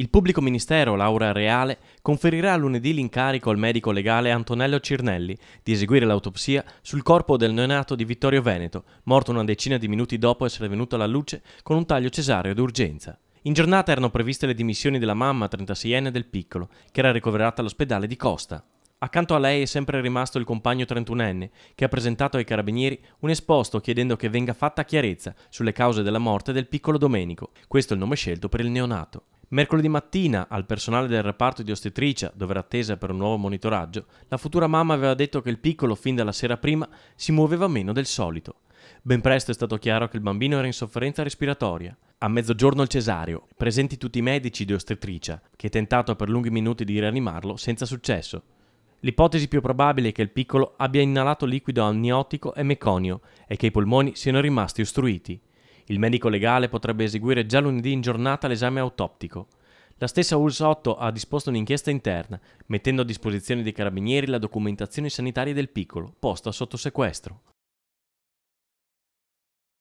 Il pubblico ministero Laura Reale conferirà lunedì l'incarico al medico legale Antonello Cirnelli di eseguire l'autopsia sul corpo del neonato di Vittorio Veneto, morto una decina di minuti dopo essere venuto alla luce con un taglio cesareo d'urgenza. In giornata erano previste le dimissioni della mamma 36enne del piccolo, che era ricoverata all'ospedale di Costa. Accanto a lei è sempre rimasto il compagno 31enne, che ha presentato ai carabinieri un esposto chiedendo che venga fatta chiarezza sulle cause della morte del piccolo Domenico. Questo è il nome scelto per il neonato. Mercoledì mattina, al personale del reparto di ostetricia, dove era attesa per un nuovo monitoraggio, la futura mamma aveva detto che il piccolo, fin dalla sera prima, si muoveva meno del solito. Ben presto è stato chiaro che il bambino era in sofferenza respiratoria. A mezzogiorno il cesario, presenti tutti i medici di ostetricia, che è tentato per lunghi minuti di rianimarlo senza successo. L'ipotesi più probabile è che il piccolo abbia inalato liquido amniotico e meconio e che i polmoni siano rimasti ostruiti. Il medico legale potrebbe eseguire già lunedì in giornata l'esame autoptico. La stessa ULS 8 ha disposto un'inchiesta interna, mettendo a disposizione dei carabinieri la documentazione sanitaria del piccolo, posta sotto sequestro.